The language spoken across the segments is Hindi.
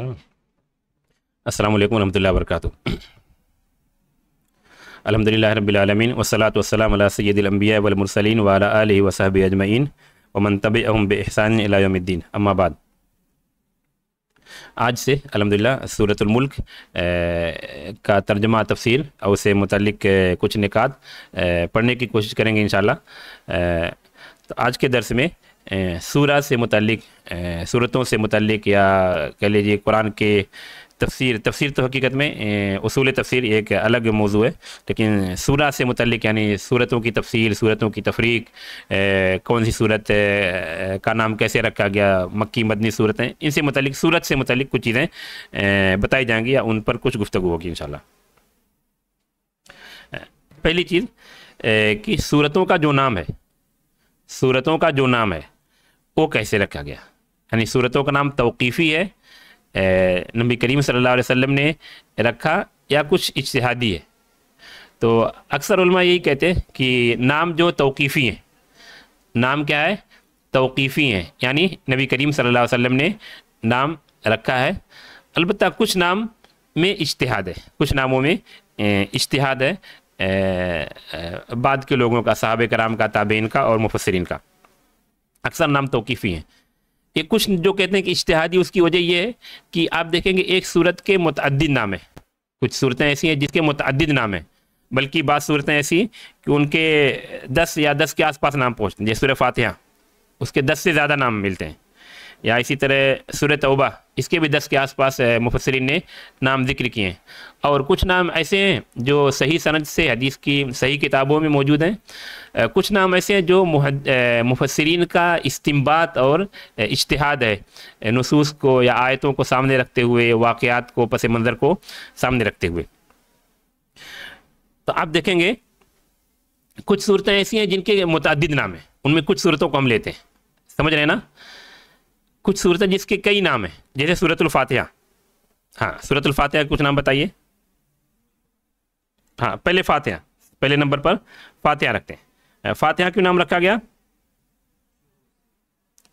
अल्लाम वरहमल वरक अलहमदिल्ला रबीआलमिन वसलात वसलम सैदिलम्बिया वलमरसलिन वाला वसाब अजमैन वमन तब बहसान अलाउमद्दीन अम्माबाद आज से अलहमदिल्ला सूरतमल्क eh, का तर्जमा तफसर और उससे मुतल eh, कुछ निकात eh, पढ़ने की कोशिश करेंगे इन तो आज के दरस में सूरत से मतलब सूरतों से मतलब या कह लीजिए कुरान के तफसीर तफसीर तो हकीकत में असूल तफसीर एक अलग मौजू है लेकिन सूरत से मुतलिक यानी सूरतों की तफसीर सूरतों की तफरीक कौन सी सूरत का नाम कैसे रखा गया मक्की मदनी सूरतें इनसे मतलब सूरत से मुतलिक कुछ चीज़ें बताई जाएंगी या उन पर कुछ गुफ्तु होगी इन पहली चीज़ कि सूरतों का जो नाम है सूरतों का जो नाम है वो कैसे रखा गया यानी सूरतों का नाम तौकीफ़ी है नबी करीम सल्लल्लाहु अलैहि वसल्लम ने रखा या कुछ इश्तहादी है तो अक्सर यही कहते हैं कि नाम जो तोफ़ी हैं नाम क्या है तौकीफ़ी हैं यानी नबी करीम सल्लल्लाहु अलैहि वसल्लम ने नाम रखा है अलबत् कुछ नाम में इश्तहाद है कुछ नामों में इश्तहाद है बाद के लोगों का साहब कराम का ताबेन का और मुफसरिन का अक्सर नाम तोकीफ़ी हैं ये कुछ जो कहते हैं कि इश्तहादी उसकी वजह यह है कि आप देखेंगे एक सूरत के मतद नाम है कुछ सूरतें ऐसी हैं जिसके मतद नाम है बल्कि बाद सूरतें ऐसी कि उनके दस या दस के आसपास नाम पहुँचते हैं जैसे सूर्य फातह उसके दस से ज़्यादा नाम मिलते हैं या इसी तरह सूर तौबा इसके भी दस के आसपास मुफसरिन ने नाम जिक्र किए हैं और कुछ नाम ऐसे हैं जो सही सनद से हदीस की सही किताबों में मौजूद हैं कुछ नाम ऐसे हैं जो मुफसरिन का इस्तेमात और इश्तहाद है नसूस को या आयतों को सामने रखते हुए वाक़ात को पस मंज़र को सामने रखते हुए तो आप देखेंगे कुछ सूरतें ऐसी हैं जिनके मुतद नाम हैं उनमें कुछ सूरतों को हम लेते हैं समझ रहे हैं ना कुछ सूरत है जिसके कई नाम हैं जैसे सूरतुल हाँ सूरतुल कुछ नाम बताइए हाँ पहले फातिहा पहले नंबर पर फातिहा रखते हैं फातिहा क्यों नाम रखा गया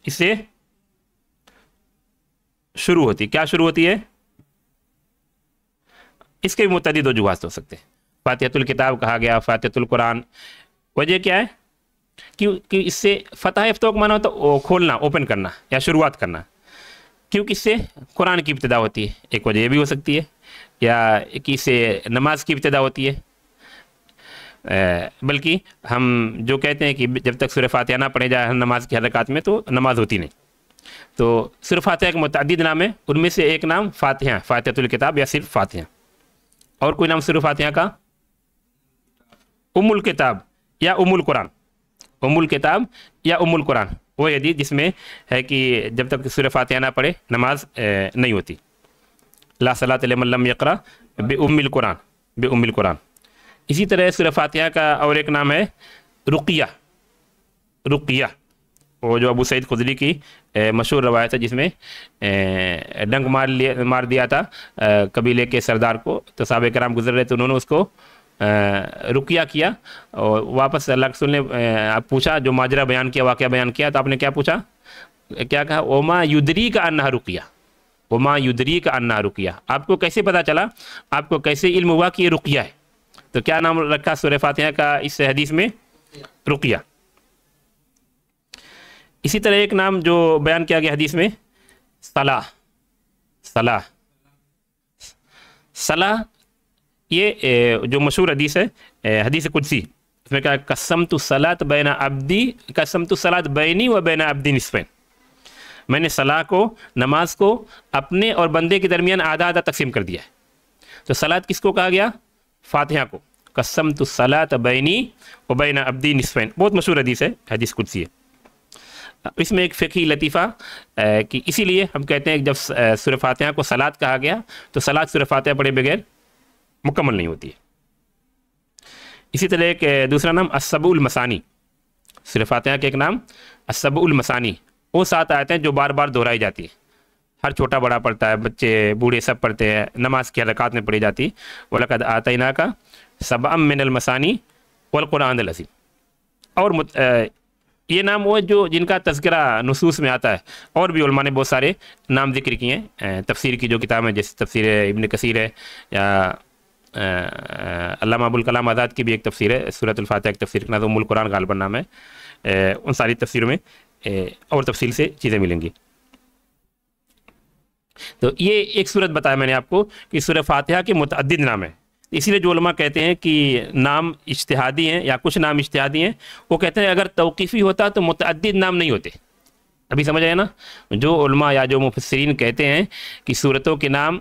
इससे शुरू होती क्या शुरू होती है इसके भी मुतद वजूहत हो सकते हैं फातहतुल किताब कहा गया फातहतुल कुरान वजह क्या है क्योंकि इससे फ़तह इफ्तोक माना होता तो खोलना ओपन करना या शुरुआत करना क्योंकि इससे कुरान की इब्तदा होती है एक वजह यह भी हो सकती है या कि इससे नमाज की इब्तदा होती है बल्कि हम जो कहते हैं कि जब तक सूर्य फातह ना पढ़े जाए नमाज की हरकत में तो नमाज होती नहीं तो सिर्फ फातह के मतद नाम है उनमें से एक नाम फातिहा फ़ातहतुल किताब या सिर्फ फातह और कोई नाम सिर्फ फातिहा का उमुल किताब या उमुल कुरान उमुल किताब या उमुल कुरान वो यदि जिसमें है कि जब तक सूर्य फातिहा ना पढ़े नमाज नहीं होती ला सलात मल्लम यकरा बे उमिल कुरान बे उमिल कुरान इसी तरह सूर्य फातिहा का और एक नाम है रुकिया रुकिया वो जो अबू सैद खुदरी की मशहूर रवायत है जिसमें डंग मार लिया मार दिया था कबीले के सरदार को तो साहब कराम गुजर रहे थे उन्होंने उसको रुकिया किया और वापस अल्लाह रसूल ने पूछा जो माजरा बयान किया वाक्य बयान किया तो आपने क्या पूछा क्या कहा ओमा युदरी का अन्ना रुकिया ओमा युदरी का अन्ना रुकिया आपको कैसे पता चला आपको कैसे इल्म हुआ कि ये रुकिया है तो क्या नाम रखा सुर फातिहा का इस हदीस में रुकिया इसी तरह एक नाम जो बयान किया गया हदीस में सलाह सलाह सलाह ये जो मशहूर हदीस है हदीस कुदसी इसमें कहा कसम तो सलात बैना अब्दी कसम तो सलात बैनी व बैना अब्दी नस्फ़ैन मैंने सलाह को नमाज को अपने और बंदे के दरमियान आधा आधा तकसीम कर दिया है तो सलात किसको कहा गया फातिहा को कसम तो सलात बैनी व बैना अब्दी नस्फ़ैन बहुत मशहूर हदीस है हदीस कुदसी है इसमें एक फ़िकी लतीफ़ा कि इसीलिए हम कहते हैं जब सुर फातिहा को सलाद कहा गया तो सलाद सुर फातिहा पढ़े बगैर मुकम्मल नहीं होती है इसी तरह एक दूसरा नाम असबुल मसानी सिर्फ हैं के एक नाम असबुल मसानी वो सात आयतें जो बार बार दोहराई जाती है हर छोटा बड़ा पढ़ता है बच्चे बूढ़े सब पढ़ते हैं नमाज की हरकत में पढ़ी जाती वलकद आतना का सब मिनल मसानी वलकुरान लसीम और ये नाम वो जो जिनका तस्करा नसूस में आता है और भी उलमा ने बहुत सारे नाम जिक्र किए हैं तफसीर की जो किताब है जैसे तफसीर इबन कसीर है या अलामा अबुल कलाम आज़ाद की भी एक तफसीर है सूरतफ़ातह की तफसर नजमुल तो कुरान गालबन नाम है उन सारी तफसीरों में और तफसील से चीज़ें मिलेंगी तो ये एक सूरत बताया मैंने आपको कि सूर फातहा के मुतद नाम है इसीलिए जो कहते हैं कि नाम इश्तहादी हैं या कुछ नाम इश्तहादी हैं वो कहते हैं अगर तौकीफ़ी होता तो मुतद नाम नहीं होते अभी समझ आए ना जो या जो मुफसरीन कहते हैं कि सूरतों के नाम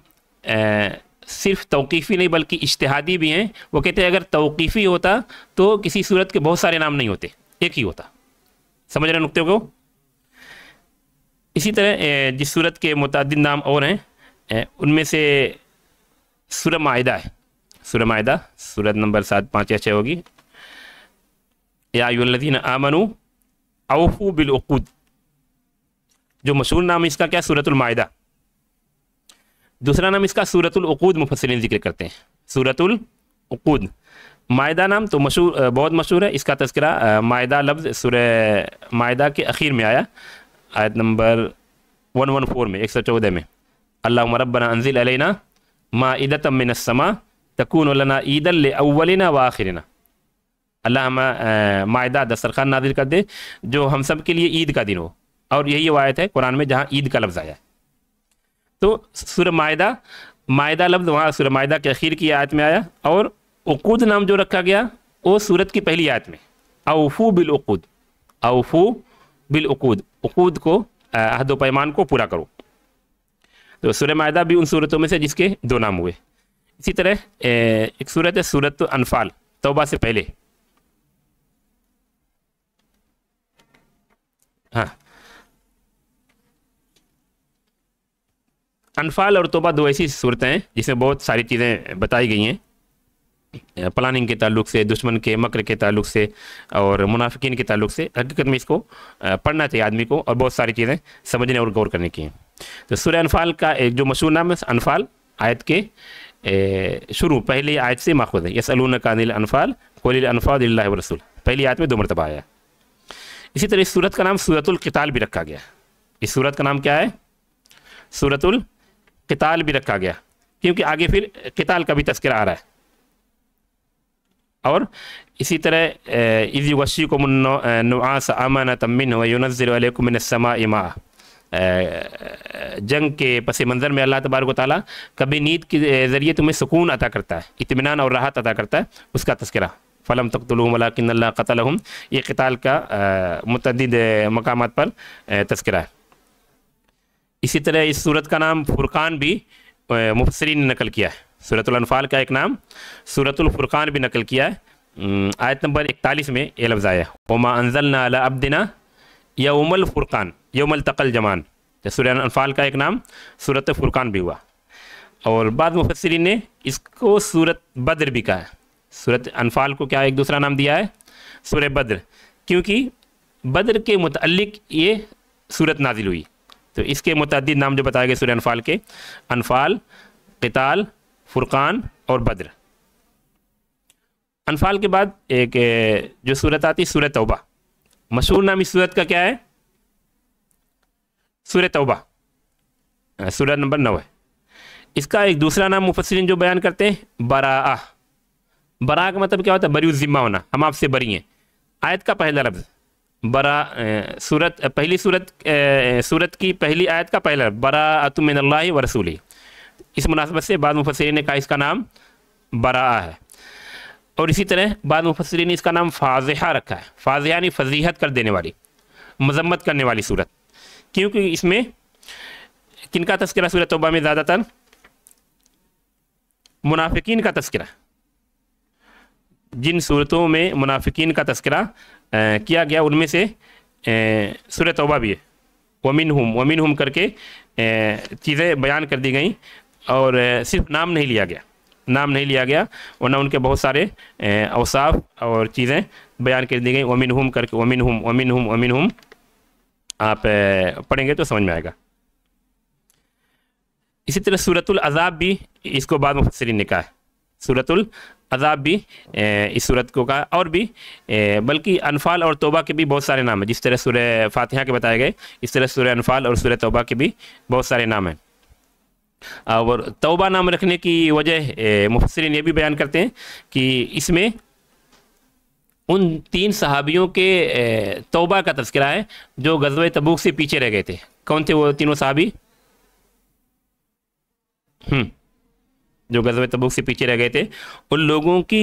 सिर्फ तौकीफ़ी नहीं बल्कि इश्तहादी भी हैं वो कहते हैं अगर तौकीफ़ी होता तो किसी सूरत के बहुत सारे नाम नहीं होते एक ही होता समझ रहे नुकते को इसी तरह जिस सूरत के मुतद नाम और हैं उनमें से सुरमायदा है सुरमायदा सूरत नंबर सात पाँच या छः होगी यादीन आमनु अवफू बिलूद जो मशहूर नाम है इसका क्या सूरतमायदा दूसरा नाम इसका सूरतुल उकूद मुफसरिन जिक्र करते हैं सूरतुल उकूद मायदा नाम तो मशहूर बहुत मशहूर है इसका तस्करा मायदा लफ्ज़ सुर मायदा के अखीर में आया आयत नंबर वन वन फोर में एक सौ चौदह में अल्लाह मरबना अनजिल अलैना मा ईदत मिनसमा तकून लना ईदल अवलना व आखिरना अल्लाह मायदा दस्तरखान नादिर कर दे जो हम सब के लिए ईद का दिन हो और यही वायत है कुरान में जहाँ ईद का लफ्ज़ आया है तो सुरमायदा मायदा लफ्ज़ वहाँ सुरमायदा के अखीर की आयत में आया और उकूद नाम जो रखा गया वो सूरत की पहली आयत में अवफू बिलूद अवफू बिलूद उकूद को अहद पैमान को पूरा करो तो सुर मायदा भी उन सूरतों में से जिसके दो नाम हुए इसी तरह एक सूरत है सूरत अनफाल तोबा से पहले हाँ अनफाल और तोबा दो ऐसी सूरतें हैं जिसमें बहुत सारी चीज़ें बताई गई हैं प्लानिंग के ताल्लुक से दुश्मन के मकर के ताल्लुक से और मुनाफिकीन के ताल्लुक से हकीकत में इसको पढ़ना चाहिए आदमी को और बहुत सारी चीज़ें समझने और गौर करने की हैं तो सूर्य अनफाल का एक जो मशहूर नाम है अनफाल आयत के शुरू पहली आयत से माखुद है यसलून का अनफाल कोलिल अनफाल रसूल पहली आयत में दो मरतबा आया इसी तरह इस सूरत का नाम सूरतुल्कताल भी रखा गया इस सूरत का नाम क्या है सूरतुल किताल भी रखा गया क्योंकि आगे फिर किताल का भी तस्करा आ रहा है और इसी तरह इजी वशी को नुआस अमान तमिन वनज़िलकुमसमा इमा जंग के पस मंज़र में अल्लाह तबारक ताली कभी नींद के ज़रिए तुम्हें सुकून अता करता है इतमान और राहत अता करता है उसका तस्करा फ़लम तख्तलूम क़तल हम ये कताल का मतदद मकाम पर तस्करा है इसी तरह इस सूरत का नाम फुरकान भी मुफसरी ने नकल किया है सूरतफ़ाल का एक नाम सूरतफुरकान भी नकल किया है आयत नंबर इकतालीस में ये लफ्ज़ आया ओमा अनजल नाला अबदिना या उमल फुरकान उमल तकल जमान सूर्य का एक नाम सूरत फुरकान भी हुआ और बाद मुफसरी ने इसको सूरत बद्र भी कहा है सूरत अनफाल को क्या एक दूसरा नाम दिया है सूर बद्र क्योंकि बद्र के मतलब ये सूरत नाजिल हुई तो इसके मुतद नाम जो बताए गए सूर्य अनफाल के अनफाल कताल फुरकान और बद्र अनफाल के बाद एक जो सूरत आती सूर्य तौबा मशहूर नाम इस सूरत का क्या है सूर तौबा सूरत नंबर नौ है इसका एक दूसरा नाम मुफसरिन जो बयान करते हैं बरा बरा का मतलब क्या होता है बरी ज़िम्मा होना हम आपसे बरी हैं आयत का पहला लफ्ज़ बरा सूरत पहली सूरत सूरत की पहली आयत का पहला बरा अतमिनल्ला व रसूली इस मुनासबत से बाद मुफसरी ने कहा इसका नाम बरा है और इसी तरह बाद मुफसरी ने इसका नाम फाजहा रखा है फाजहा यानी फजीहत कर देने वाली मजम्मत करने वाली सूरत क्योंकि इसमें किन का तस्करा सूरत तोबा में ज़्यादातर मुनाफिकीन का तस्करा जिन सूरतों में मुनाफिकीन का तस्करा किया गया उनमें से सूर्य तोबा भी है वमिन हम वमिन हम करके चीज़ें बयान कर दी गई और सिर्फ नाम नहीं लिया गया नाम नहीं लिया गया वरना उनके बहुत सारे अवसाफ और चीज़ें बयान कर दी गई वमिन हम करके वमिन हम वमिन हम वमिन हम आप पढ़ेंगे तो समझ में आएगा इसी तरह सूरतुल अजाब भी इसको बाद मुफसरीन ने कहा है सूरतुल अजाब भी इस सूरत को का और भी बल्कि अनफाल और तोबा के भी बहुत सारे नाम हैं जिस तरह सुर फातिहा के बताए गए इस तरह सूर अनफाल और सूर्य तोबा के भी बहुत सारे नाम हैं और तोबा नाम रखने की वजह मुफसरिन ये भी बयान करते हैं कि इसमें उन तीन सहाबियों के तोबा का तस्करा है जो गजब तबूक से पीछे रह गए थे कौन थे वो तीनों सहाबी हम्म जो गजब तबुक से पीछे रह गए थे उन लोगों की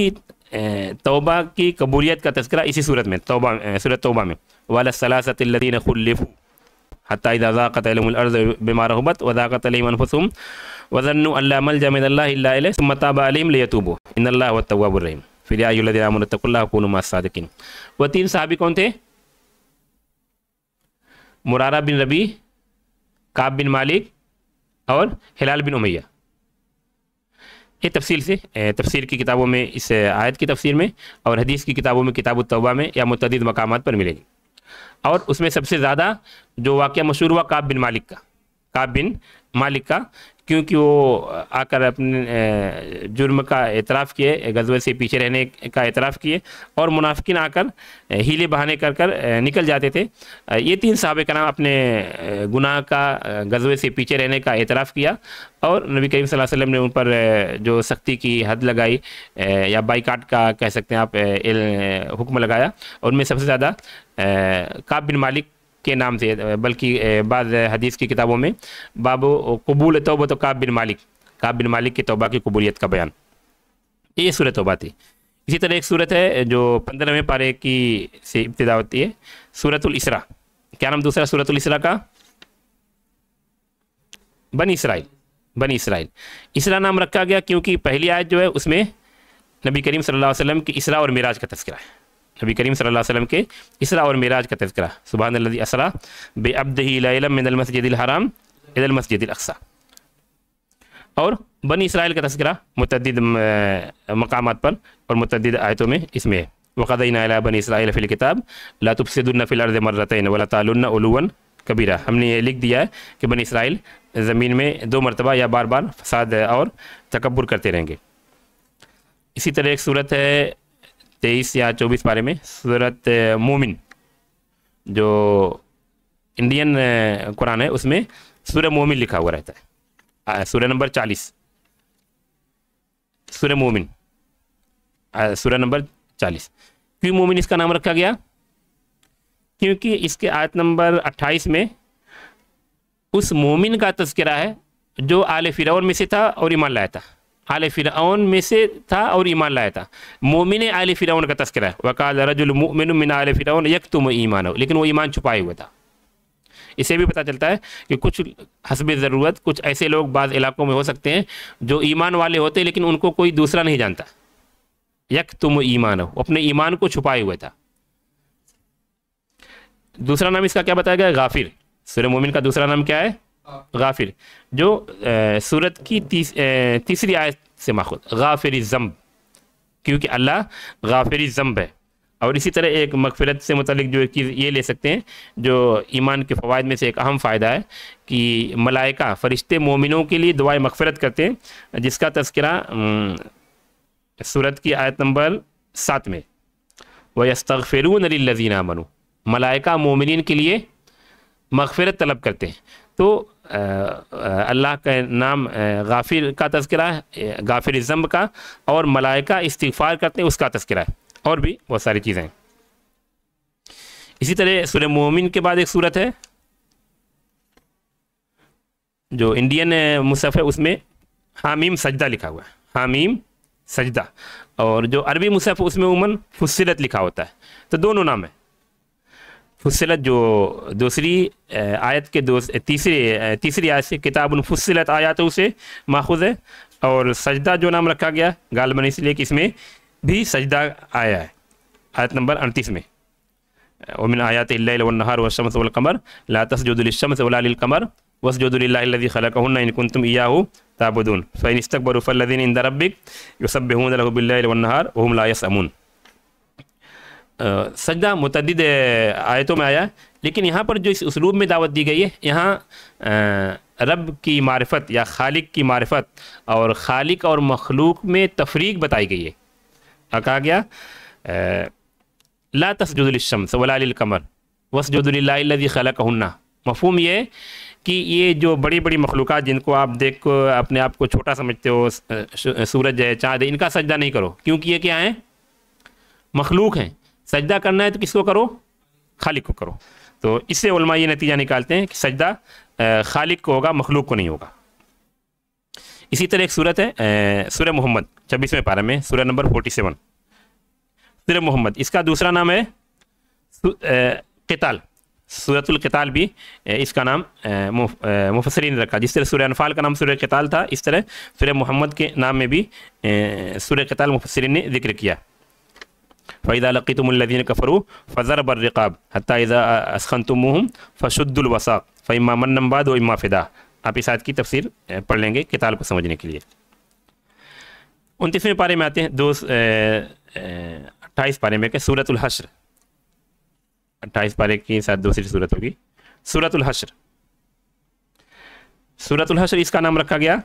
तोबा की कबूलियत का तस्करा इसी सूरत में तोबा सूरत तोबा में वाल सलासतिन खुल्लिफ हत्याज़ाक़तमर्ज़ बीमार हबत वज़ाक़तमनफसम वह तीन साहबी कौन थे मुरारा बिन रबी काब बिन मालिक और हिलाल बिन उमैया ये तफसील से तफसीर की किताबों में इस आयत की तफसीर में और हदीस की किताबों में किताब तौबा में या मतदीद मकाम पर मिलेगी और उसमें सबसे ज़्यादा जो वाक़ मशहूर हुआ काब बिन मालिक का काबिन मालिक का क्योंकि वो आकर अपने जुर्म का एतराफ़ किए गजबे से पीछे रहने का एतराफ़ किए और मुनाफिन आकर हीले बहाने कर कर निकल जाते थे ये तीन साहब कराम अपने गुनाह का गजबे से पीछे रहने का एतराफ़ किया और नबी करीम वसल्लम ने उन पर जो सख्ती की हद लगाई या बाइकाट का कह सकते हैं आप हुक्म लगाया उनमें सबसे ज़्यादा काब बिन मालिक के नाम से बल्कि बाद हदीस की किताबों में बाब कबूल तोबा तो काब बिन मालिक काब बिन मालिक की तोबा की कबूलियत का बयान ये सूरत तोबा थी इसी तरह एक सूरत है जो पंद्रहवें पारे की से इब्तदा होती है सूरत इसरा क्या नाम दूसरा सूरत इसरा का बनी इसराइल बनी इसराइल इसरा नाम रखा गया क्योंकि पहली आयत जो है उसमें नबी करीम सल्लल्लाहु अलैहि वसल्लम की इसरा और मिराज का तस्करा है नबी करीम सल्लल्लाहु अलैहि वसल्लम के इसरा और मेराज का तस्करा सुबह नदी असरा बे अब्द हिलमसद हराम इदल मस्जिद अक्सा और बनी इसराइल का तस्करा मतद मकाम पर और मतद आयतों में इसमें है वक़दीन बनी इसराइल फ़िल किताब लातुब फ़िल अर्द मरतन वलातान कबीरा हमने ये लिख दिया है कि बनी इसराइल ज़मीन में दो मरतबा या बार बार फसाद और तकबर करते रहेंगे इसी तरह एक सूरत है तेईस या चौबीस पारे में सूरत मोमिन जो इंडियन कुरान है उसमें सूर्य मोमिन लिखा हुआ रहता है सूर्य नंबर चालीस सूर्य मोमिन सूर्य नंबर चालीस क्यों मोमिन इसका नाम रखा गया क्योंकि इसके आयत नंबर अट्ठाईस में उस मोमिन का तस्करा है जो आल फिरौन में से था और ईमान लाया था आल फिर में से था और ईमान लाया था मोमिन आल फिर का तस्करा है वकाल रजुलमिन आल फिर यक तुम ईमान हो लेकिन वो ईमान छुपाए हुआ था इसे भी पता चलता है कि कुछ हसब ज़रूरत कुछ ऐसे लोग बाज़ इलाक़ों में हो सकते हैं जो ईमान वाले होते लेकिन उनको कोई दूसरा नहीं जानता यक तुम ईमान हो अपने ईमान को छुपाए हुए था दूसरा नाम इसका क्या बताया गया गाफिर सुर मोमिन का दूसरा नाम क्या है गाफिर जो सूरत की तीस, तीसरी आयत से माखुद गाफिर ज़म्ब क्योंकि अल्लाह गाफिर ज़म्ब है और इसी तरह एक मगफरत से मतलब जो एक चीज़ ये ले सकते हैं जो ईमान के फ़वाद में से एक अहम फ़ायदा है कि मलाइका फ़रिश्ते मोमिनों के लिए दुआ मगफरत करते हैं जिसका तस्करा सूरत की आयत नंबर सात में वस्तफ़रून लजीना मनु मलाइका मोमिन के लिए मगफरत तलब करते हैं तो अल्लाह का नाम गाफिर का तस्करा है गाफिर ज़म्ब का और मलाइका इस्तीफ़ार करते हैं उसका तस्करा है और भी बहुत सारी चीज़ें हैं इसी तरह सुर मोमिन के बाद एक सूरत है जो इंडियन मुसफ़ है उसमें हामीम सजदा लिखा हुआ है हामीम सजदा और जो अरबी मुसफ़ उसमें उमन फुसरत लिखा होता है तो दोनों नाम है फुसलत जो दूसरी आयत के दो तीसरी तीसरी आयत से किताब फुसलत आयात उसे माखूज है और सजदा जो नाम रखा गया गालबन इसलिए कि इसमें भी सजदा आया है आयत नंबर अड़तीस में ओमिन आयात नहार वशमसमर वस वसजुदुल्लाजी खलकन इनकुन तुम या हो ताबुदून फ़ैनस्तकबर उफ़ल्लिन इंदरबिक यूसब बिल्लाहार वहम अमून सजदा मतद आयतों में आया लेकिन यहाँ पर जो इस उसलूब में दावत दी गई है यहाँ रब की मारफत या खालिक की मारफत और खालिक और मखलूक में तफरीक बताई गई है कहा गया ला तस्जुदलशम्स वलाकमर वसजुदल्लाजी खलक हन्ना मफहम ये कि ये जो बड़ी बड़ी मखलूक जिनको आप देख को अपने आप को छोटा समझते हो सूरज है चाँद है इनका सजदा नहीं करो क्योंकि ये क्या है मखलूक हैं सजदा करना है तो किसको करो खालिक को करो तो इससे उलमा ये नतीजा निकालते हैं कि सजदा खालिक को होगा मखलूक को नहीं होगा इसी तरह एक सूरत है सूर्य मोहम्मद छब्बीसवें पारा में सूर्य नंबर फोर्टी सेवन सूर्य मोहम्मद इसका दूसरा नाम है कताल सूरतलकताल भी इसका नाम मुफसरी ने रखा जिस तरह सूर्य अनफाल का नाम सूर्य कताल था इस तरह सूर्य मोहम्मद के नाम में भी सूर्य कताल मुफसरीन ने जिक्र किया فإذا لقيتم الذين كفروا فضرب الرقاب حتى إذا أسخنتموهم فشدوا الوثاق فإما من بعد وإما فدا आप इस आयत की तफसीर पढ़ लेंगे किताब को समझने के लिए उनतीसवें पारे में आते हैं दो अट्ठाईस पारे में के सूरतुल हश्र अट्ठाईस पारे की शायद दूसरी सूरत होगी सूरतुल हश्र सूरतुल हश्र इसका नाम रखा गया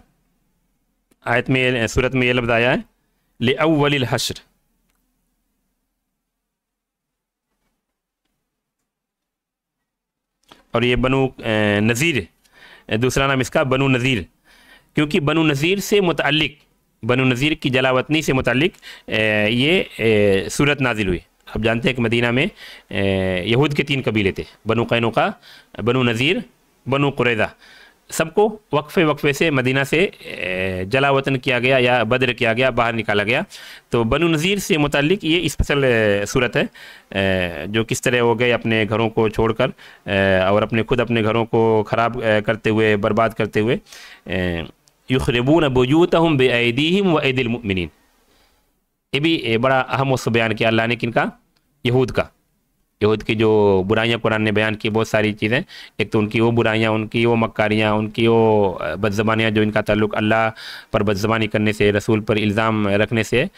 आयत में सूरत में ये लफ्ज़ आया है ले अव्वल हश्र और ये बनु नज़ीर दूसरा नाम इसका बनु नज़ीर क्योंकि बनु नज़ीर से मतलब बनु नज़ीर की जलावतनी से मतलब ये सूरत नाजिल हुई आप जानते हैं कि मदीना में यहूद के तीन कबीले थे बनु कैनुका बनु नज़ीर बनु कुरैदा सबको वक्फे वक्फे से मदीना से जला वतन किया गया या बद्र किया गया बाहर निकाला गया तो बनु नज़ीर से मुतलिक ये स्पेशल सूरत है जो किस तरह हो गए अपने घरों को छोड़कर और अपने खुद अपने घरों को ख़राब करते हुए बर्बाद करते हुए युखरबून बजूत हम बेदीम व ईदिलमिन ये भी बड़ा अहम उस बयान किया अल्लाह ने किन का यहूद का यहूद की जो बुराइयाँ कुरान ने बयान की बहुत सारी चीज़ें एक तो उनकी वो बुराइयाँ उनकी वो मक्कारियाँ उनकी वो बदजबानियाँ जो इनका ताल्लुक अल्लाह पर बदजबानी करने से रसूल पर इल्ज़ाम रखने से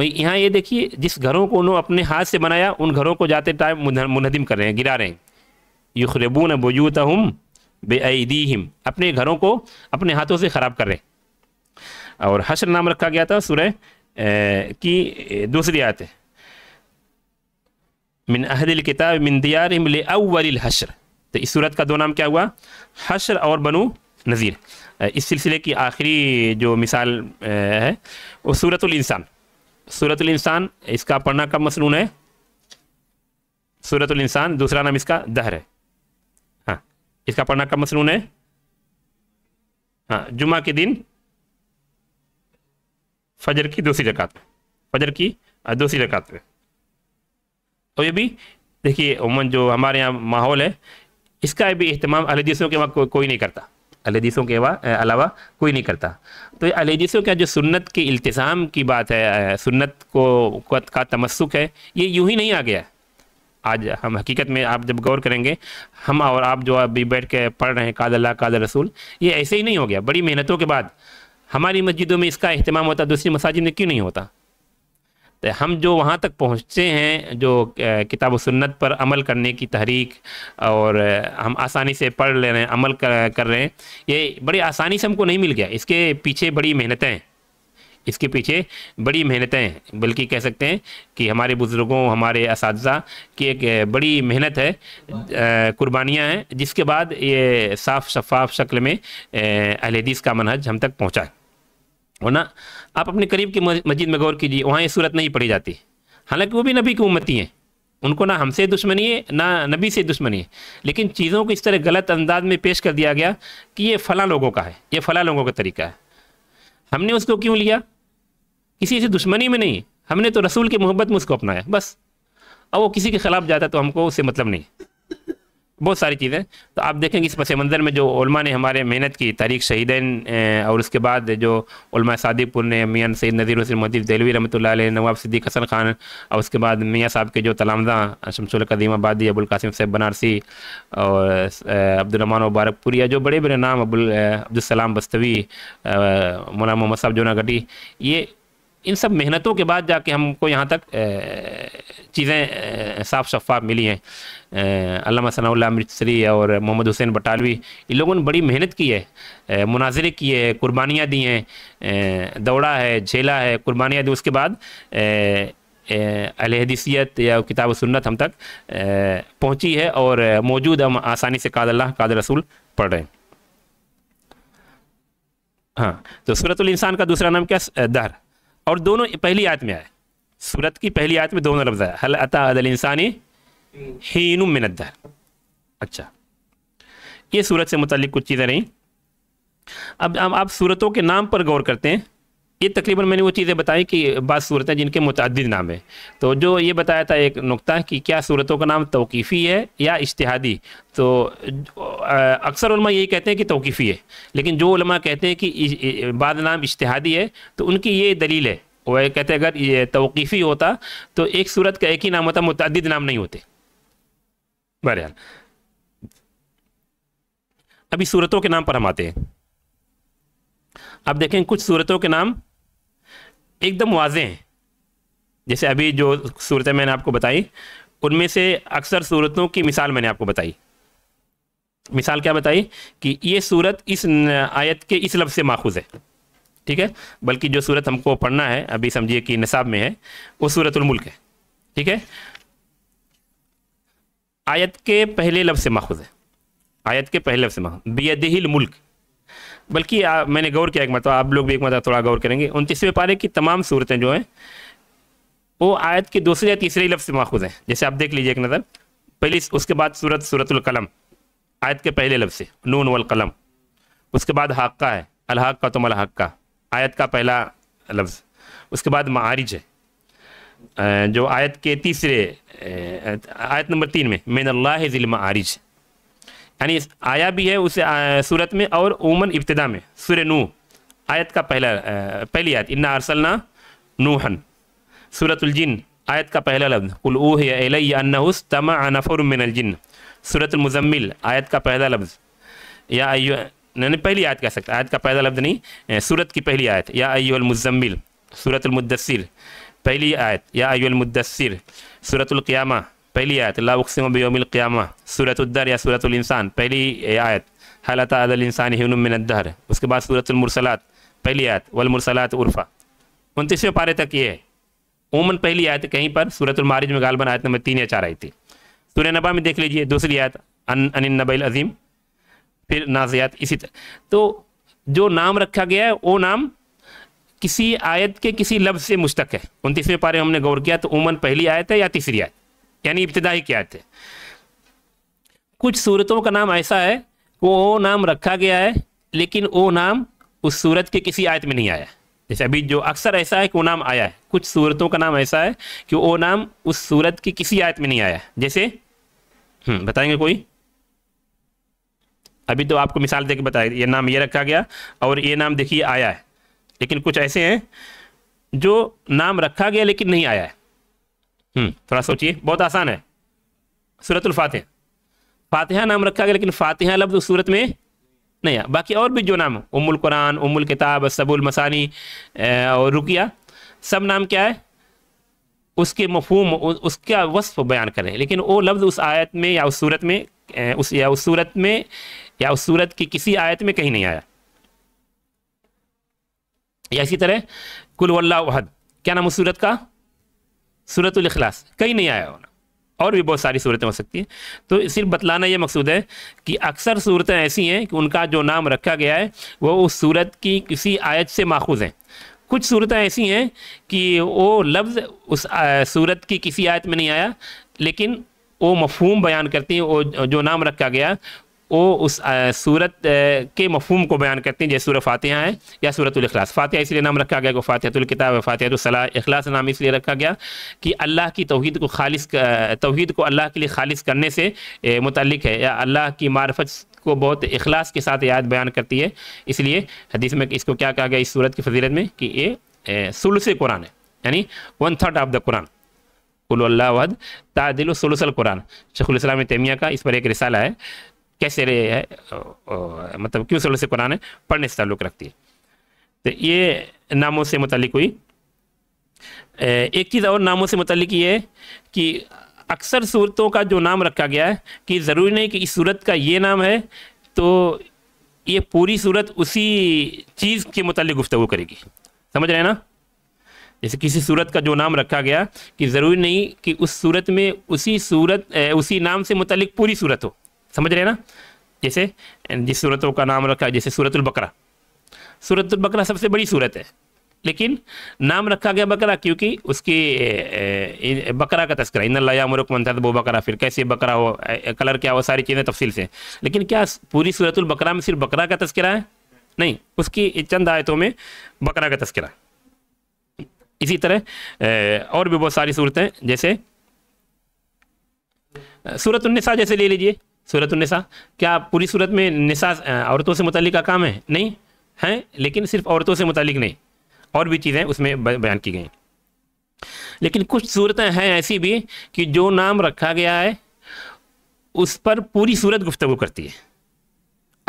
यहाँ ये देखिए जिस घरों को उन्होंने अपने हाथ से बनाया उन घरों को जाते टाइम मुनहदिम कर रहे हैं गिरा रहे हैं युखरबून बजूत हम बेदीम अपने घरों को अपने हाथों से ख़राब कर रहे हैं और हशर नाम रखा गया था सुरह की दूसरी आयत है मिन अहदिल किताब मिन दियार अव्वल हशर तो इस सूरत का दो नाम क्या हुआ हशर और बनु नज़ीर इस सिलसिले की आखिरी जो मिसाल है वो सूरतुल इंसान इसका पढ़ना कब मसनून है इंसान दूसरा नाम इसका दहर है हाँ इसका पढ़ना कब मसनून है हाँ जुमा के दिन फजर की दूसरी रकात फजर की दूसरी रकात में तो ये भी देखिए उमन जो हमारे यहाँ माहौल है इसका भी अहतमाम अलहदीसों के वहाँ को, कोई नहीं करता अलहदीसों के अलावा कोई नहीं करता तो अलहदीसों का जो सुन्नत के अल्तज़ाम की बात है सुन्नत को का तमस्क है ये यूँ ही नहीं आ गया है आज हम हकीकत में आप जब गौर करेंगे हम और आप जो अभी बैठ के पढ़ रहे हैं काद अल्लाह काद रसूल ये ऐसे ही नहीं हो गया बड़ी मेहनतों के बाद हमारी मस्जिदों में इसका अहतमाम होता दूसरी मसाजिद में क्यों नहीं होता तो हम जो वहाँ तक पहुँचते हैं जो किताब सुन्नत पर अमल करने की तहरीक और हम आसानी से पढ़ ले रहे हैं अमल कर, कर रहे हैं ये बड़ी आसानी से हमको नहीं मिल गया इसके पीछे बड़ी मेहनतें इसके पीछे बड़ी मेहनतें हैं बल्कि कह सकते हैं कि हमारे बुज़ुर्गों हमारे इस की एक बड़ी मेहनत है कुर्बानियाँ हैं जिसके बाद ये साफ़ शफाफ शक्ल में अहलदीस का मनहज हम तक पहुँचा है वरना आप अपने करीब की मस्जिद में गौर कीजिए वहाँ ये सूरत नहीं पढ़ी जाती हालांकि वो भी नबी की उम्मती हैं उनको ना हमसे दुश्मनी है ना नबी से दुश्मनी है लेकिन चीज़ों को इस तरह गलत अंदाज में पेश कर दिया गया कि ये फ़लाँ लोगों का है ये फ़लाँ लोगों का तरीका है हमने उसको क्यों लिया किसी से दुश्मनी में नहीं हमने तो रसूल की मोहब्बत में उसको अपनाया बस और वो किसी के ख़िलाफ़ जाता तो हमको उससे मतलब नहीं बहुत सारी चीज़ें तो आप देखेंगे इस पस मंज़र में जो उलमा ने हमारे मेहनत की तारीख शहीदैन और उसके बाद जो उलमा सादिपुर ने मियाँ सैद नज़ीर हुसैन मदीफ़ दहलवी रमत नवाब सिद्दीक हसन खान और उसके बाद मियाँ साहब के जो तलामदा शमसुल कदीम अबुल कासिम सैब बनारसी और अब्दुलरमान या जो बड़े बड़े नाम अबुल अब्दुलसलाम बस्तवी मौलाना मोहम्मद साहब जोनागटी ये इन सब मेहनतों के बाद जाके हमको यहाँ तक चीज़ें साफ शफाफ मिली हैं अल्लाह सनाउल्ला अमृतसरी और मोहम्मद हुसैन बटालवी इन लोगों ने बड़ी मेहनत की है मुनाजरे किए हैं कुर्बानियाँ दी हैं दौड़ा है झेला है कुर्बानियाँ दी उसके बाद अलहदीसियत या किताब सुन्नत हम तक पहुँची है और मौजूद हम आसानी से काद अल्लाह काद रसूल पढ़ रहे हैं हाँ तो सूरतुल इंसान का दूसरा नाम क्या दहर और दोनों पहली आयत में आए सूरत की पहली आयत में दोनों लफ्ज़ आया हल अता अदल इंसानी हीन मिनदर अच्छा ये सूरत से मुतल कुछ चीज़ें रहीं अब हम आप सूरतों के नाम पर गौर करते हैं ये तकरीबन मैंने वो चीज़ें बताई कि बात सूरतें जिनके मुतद नाम है तो जो ये बताया था एक नुकता कि क्या सूरतों का नाम तोकीफ़ी है या इश्तहादी तो अक्सर उलमा यही कहते हैं कि तोकीफ़ी है लेकिन जो उलमा कहते हैं कि बाद नाम इश्तहादी है तो उनकी ये दलील है वह कहते हैं अगर ये तोकीफ़ी होता तो एक सूरत का एक ही नाम होता मुतद नाम नहीं होते बहरहाल अभी सूरतों के नाम पर हम आते हैं अब देखें कुछ सूरतों के नाम एकदम वाजे हैं जैसे अभी जो सूरतें मैंने आपको बताई उनमें से अक्सर सूरतों की मिसाल मैंने आपको बताई मिसाल क्या बताई कि ये सूरत इस आयत के इस लफ्ज़ से माखूज़ है ठीक है बल्कि जो सूरत हमको पढ़ना है अभी समझिए कि नसाब में है वो सूरतुलमुल्क है ठीक है आयत के पहले लफ्ज़ से माखूज़ है आयत के पहले लफ्ज़ से माखूज बेदहिल मुल्क बल्कि मैंने गौर किया एक मतलब आप लोग भी एक मतलब थोड़ा गौर करेंगे उनतीसवें पारे की तमाम सूरतें जो हैं वो आयत के दूसरे या तीसरे लफ्ज़ से माखूज हैं जैसे आप देख लीजिए एक नज़र पहली उसके बाद सूरत सूरतलकलम आयत के पहले लफ्ज़ से नून वलकलम उसके बाद हक्का है अलहाक का तुम अलहाक का आयत का पहला लफ्ज़ उसके बाद मारिज है जो आयत के तीसरे आयत नंबर तीन में मैन अल्लाह ज़िल्म आरिज यानी आया भी है उस सूरत में और उमन इब्तदा में सूर्य नू आयत का पहला पहली आयत इन्ना अरसलना नूहन सूरतुलजिन आयत का पहला लफ्ज़ ऊह अन्नहुस तमा अनफर मिनलजिन सूरतमज़म्मिल आयत का पहला लफ्ज़ या अयो नहीं पहली आयत कह सकते आयत का पहला लफ्ज़ नहीं सूरत की पहली आयत या अयोलमज़म्मिल सूरतमदसर पहली आयत या अयोलमदसर सूरतुल्क़ियामा पहली आयत बोमिल क़्यामा सूरतुद्दर या सूरतुलसान पहली आयत हालत अदल इंसान हनुमिनदहर उसके बाद सूरतमरसलात पहली आयत वलमरसलात उर्फ़ा उनतीसवें पारे तक ये है उमन पहली आयत कहीं पर सूरतमारिज में गालबन आयत नंबर तीन या चार आई थी सूर्य नबा में देख लीजिए दूसरी आयत अन अनिन नबील अजीम फिर नाजियात इसी तरह तो जो नाम रखा गया है वो नाम किसी आयत के किसी लफ्ज़ से मुश्तक है उनतीसवें पारे हमने गौर किया तो उमन पहली आयत है या तीसरी आयत यानी इब्तदाई क्या थे कुछ सूरतों का नाम ऐसा है वो ओ नाम रखा गया है लेकिन वो नाम उस सूरत के किसी आयत में नहीं आया जैसे अभी जो अक्सर ऐसा है कि वो नाम आया है कुछ सूरतों का नाम ऐसा है कि वो नाम उस सूरत की किसी आयत में नहीं आया जैसे हम्म, बताएंगे कोई अभी तो आपको मिसाल देकर बताया ये नाम ये रखा गया और ये नाम देखिए आया है लेकिन कुछ ऐसे हैं जो नाम रखा गया लेकिन नहीं आया है हम्म, थोड़ा सोचिए बहुत आसान है सूरतुल फातह फातिहा नाम रखा गया लेकिन फातिहा लफ्ज़ सूरत में नहीं आया बाकी और भी जो नाम उमुल कुरान उमुल किताब सबुल मसानी और रुकिया सब नाम क्या है उसके मफहम उसका वस्फ बयान करें लेकिन वो लफ्ज़ उस आयत में या उस सूरत में उस या उस सूरत में या उस सूरत की किसी आयत में कहीं नहीं आया या इसी तरह कुल वल्लाहद क्या नाम उस सूरत का सूरत अखलास कहीं नहीं आया होना और भी बहुत सारी सूरतें हो सकती हैं तो सिर्फ बतलाना यह मकसूद है कि अक्सर सूरतें ऐसी हैं कि उनका जो नाम रखा गया है वो उस सूरत की किसी आयत से माखूज हैं कुछ सूरतें ऐसी हैं कि वो लफ्ज़ उस सूरत की किसी आयत में नहीं आया लेकिन वो मफहूम बयान करती हैं वो जो नाम रखा गया वो उस सूरत के मफहम को बयान करती हैं जैसे सूरह फातिहा है या अखलास फातिहा इसलिए नाम रखा गया कि फ़ातहतुल्किताब फ़ातहतुल्सलाह अखलास नाम इसलिए रखा गया कि अल्लाह की तोहद को खालिश तोहद को अल्लाह के लिए खालिश करने से मुतल है या अल्लाह की मार्फत को बहुत अखलास के साथ याद बयान करती है इसलिए हदीस में इसको क्या कहा गया इस सूरत की फजीलत में कि ये सुलस कुरान है यानी one third of the Quran कुल्ला वहद तादिल सुलसल कुरान शखुल इस्लाम तैमिया का इस पर एक रिसाला है कैसे रहे है मतलब क्यों सूरत कुरान पढ़ने से ताल्लुक़ रखती है तो ये नामों से मुतल हुई एक चीज़ और नामों से मुतल ये है कि अक्सर सूरतों का जो नाम रखा गया है कि ज़रूरी नहीं कि इस सूरत का ये नाम है तो ये पूरी सूरत उसी चीज़ के मुतल गुफ्तु करेगी समझ रहे हैं ना जैसे किसी सूरत का जो नाम रखा गया कि ज़रूरी नहीं कि उस सूरत में उसी सूरत उसी नाम से मुतलिक पूरी सूरत हो समझ रहे हैं ना जैसे जिस सूरतों का नाम रखा जैसे सूरतुल बकरा सूरतुल बकरा सबसे बड़ी सूरत है लेकिन नाम रखा गया बकरा क्योंकि उसकी बकरा का तस्करा इन लायामरक मनसद वो बकरा फिर कैसे बकरा हो कलर क्या हो सारी चीज़ें तफसील से लेकिन क्या पूरी सूरतुल बकरा में सिर्फ बकरा का तस्करा है नहीं उसकी चंद आयतों में बकरा का तस्करा इसी तरह और भी बहुत सारी सूरतें जैसे सूरत उन्नीसा जैसे ले लीजिए सूरत नसा क्या पूरी सूरत में नसा औरतों से मुतलिक काम है नहीं हैं लेकिन सिर्फ औरतों से मुतलिक नहीं और भी चीज़ें उसमें बयान की गई लेकिन कुछ सूरतें हैं ऐसी भी कि जो नाम रखा गया है उस पर पूरी सूरत गुफ्तु करती है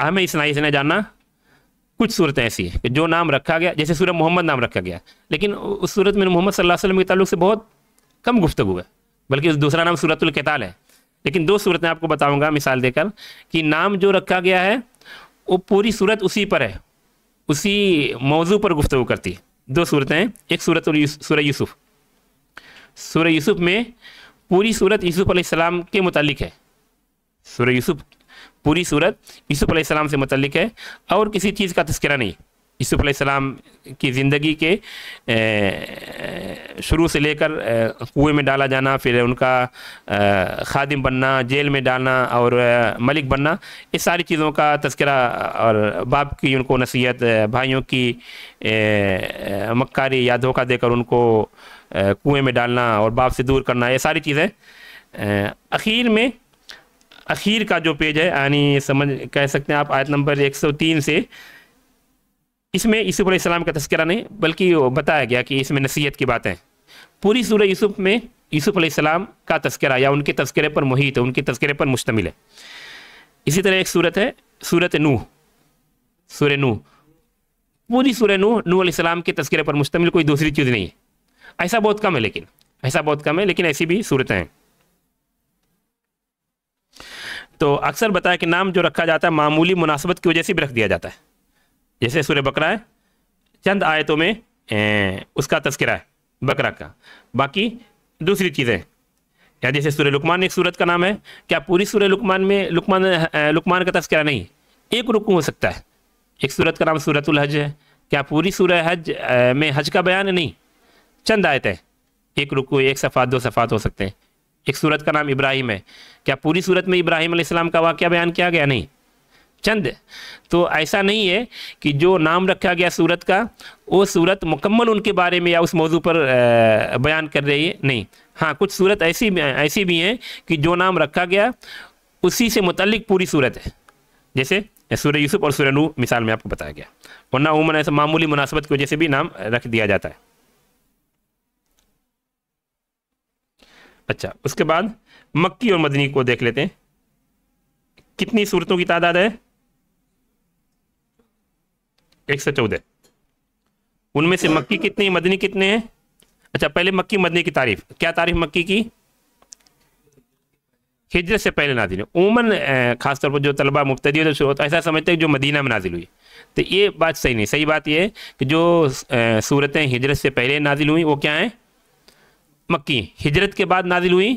हमें इस नाई से जानना कुछ सूरतें ऐसी हैं कि जो नाम रखा गया जैसे सूरत मोहम्मद नाम रखा गया लेकिन उस सूरत में मोहम्मद सल्लल्लाहु अलैहि वसल्लम के तल्लु से बहुत कम गुफ्तु है बल्कि दूसरा नाम सूरतुल सूरतुल्कताल है लेकिन दो सूरत में आपको बताऊंगा मिसाल देकर कि नाम जो रखा गया है वो पूरी सूरत उसी पर है उसी मौजू पर गुफ्तु करती दो सूरतें एक सूरत सूर यूसुफ सूर यूसुफ में पूरी सूरत यूसुफ अलैहिस्सलाम के मतलब है सूर यूसुफ पूरी सूरत यूसुफ अलैहिस्सलाम से मुतलिक है और किसी चीज़ का तस्करा नहीं यूसुफ़लाम की ज़िंदगी के शुरू से लेकर कुएं में डाला जाना फिर उनका खादिम बनना जेल में डालना और मलिक बनना इस सारी चीज़ों का तस्करा और बाप की उनको नसीहत भाइयों की मक्कारी या धोखा देकर उनको कुएं में डालना और बाप से दूर करना ये सारी चीज़ें अखीर में अखीर का जो पेज है यानी समझ कह सकते हैं आप आयत नंबर 103 से इसमें यूसुफ अलैहिस्सलाम का तस्करा नहीं बल्कि बताया गया कि इसमें नसीहत की बातें पूरी सूर्य यूसुफ में यूसुफ अलैहिस्सलाम का तस्करा या उनके तस्करे पर मुहित है उनके तस्करे पर मुश्तमिल है इसी तरह एक सूरत है सूरत नूह सूर्य नूह पूरी सूर्य नूह नू अलैहिस्सलाम के तस्करे पर मुश्तमिल कोई दूसरी चीज़ नहीं है ऐसा बहुत कम है लेकिन ऐसा बहुत कम है लेकिन ऐसी भी सूरतें हैं तो अक्सर बताया कि नाम जो रखा जाता है मामूली मुनासबत की वजह से भी रख दिया जाता है जैसे सूर्य बकरा है चंद आयतों में ए, उसका तस्करा है बकरा का बाकी दूसरी चीज़ें या जैसे सूर्य लुकमान एक सूरत का नाम है क्या पूरी सूर्य लुकमान में लुकमान लुकमान का तस्करा नहीं एक रुकू हो सकता है एक सूरत का नाम सूरतुल हज है क्या पूरी सूर्य हज में हज का बयान है नहीं चंद आयतें एक रुकू एक सफ़ात दो सफ़ात हो सकते हैं एक सूरत का नाम इब्राहिम है क्या पूरी सूरत में इब्राहिम का वाक्य बयान किया गया नहीं चंद तो ऐसा नहीं है कि जो नाम रखा गया सूरत का वो सूरत मुकम्मल उनके बारे में या उस मौजू पर बयान कर रही है नहीं हाँ कुछ सूरत ऐसी ऐसी भी हैं कि जो नाम रखा गया उसी से मुतलक पूरी सूरत है जैसे सूर्य यूसुफ और सूर्य नू मिसाल में आपको बताया गया वरना उमन ऐसा मामूली मुनासबत की वजह से भी नाम रख दिया जाता है अच्छा उसके बाद मक्की और मदनी को देख लेते हैं कितनी सूरतों की तादाद है एक सौ चौदह उनमें से मक्की कितनी मदनी कितने हैं अच्छा पहले मक्की मदनी की तारीफ क्या तारीफ मक्की की हिजरत से पहले नाजिल हुई उमन खासतौर पर जो तलबा मुफ्तदी होता तो ऐसा समझते हैं जो मदीना में नाजिल हुई तो ये बात सही नहीं सही बात यह है कि जो सूरतें हिजरत से पहले नाजिल हुई वो क्या हैं मक्की हिजरत के बाद नाजिल हुई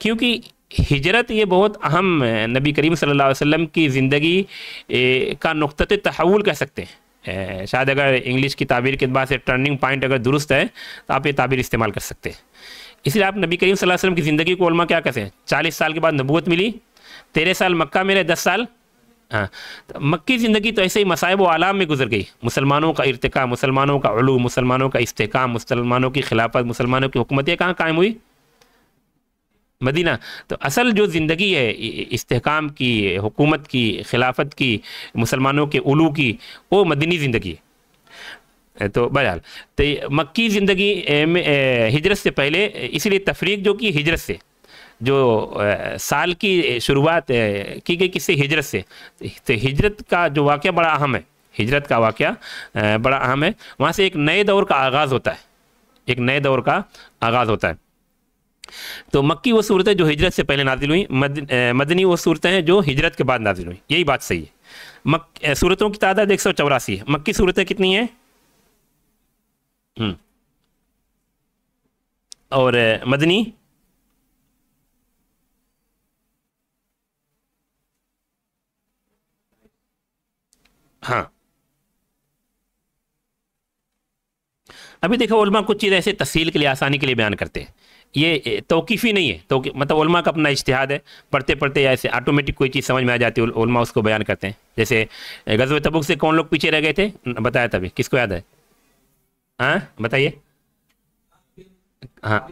क्योंकि हिजरत ये बहुत अहम नबी करीम सल्लल्लाहु अलैहि वसल्लम की ज़िंदगी का नुक़त तहवुल कह सकते हैं शायद अगर इंग्लिश की ताबीर के बाद से टर्निंग पॉइंट अगर दुरुस्त है तो आप ये ताबीर इस्तेमाल कर सकते हैं इसलिए आप नबी करीम सल्लल्लाहु अलैहि वसल्लम की ज़िंदगी को उलमा क्या कहते हैं चालीस साल के बाद नबूत मिली तेरह साल मक्का मिले दस साल हाँ तो मक्की ज़िंदगी तो ऐसे ही मसायब व आलाम में गुजर गई मुसलमानों का इरतका मुसलमानों का उलू मुसलमानों का इस्तेकाम मुसलमानों की खिलाफत मुसलमानों की हुकूमतें कहाँ कायम हुई मदीना तो असल जो ज़िंदगी है इस्तेकाम की हुकूमत की खिलाफत की मुसलमानों के उलू की वो मदनी ज़िंदगी है तो बहरहाल तो मक्की ज़िंदगी में हिजरत से पहले इसलिए तफरीक जो कि हिजरत से जो साल की शुरुआत की गई किससे हिजरत से तो हिजरत का जो वाक़ बड़ा अहम है हिजरत का वाक़ बड़ा अहम है वहाँ से एक नए दौर का आगाज़ होता है एक नए दौर का आगाज़ होता है तो मक्की वो सूरतें जो हिजरत से पहले नाजिल हुई मद, मदनी वो सूरतें हैं जो हिजरत के बाद नाजिल हुई यही बात सही है मक सूरतों की तादाद एक सौ चौरासी है मक्की सूरतें कितनी हैं हम्म। और मदनी हाँ अभी देखो उलमा कुछ चीज़ ऐसे तफसील के लिए आसानी के लिए बयान करते हैं ये तोकीफ़ी नहीं है तो मतलब उलमा का अपना इश्तिहाद है पढ़ते पढ़ते ऐसे ऑटोमेटिक कोई चीज़ समझ में आ जाती है उलमा उसको बयान करते हैं जैसे गजब तबुक से कौन लोग पीछे रह गए थे बताया तभी किसको याद है हाँ बताइए हाँ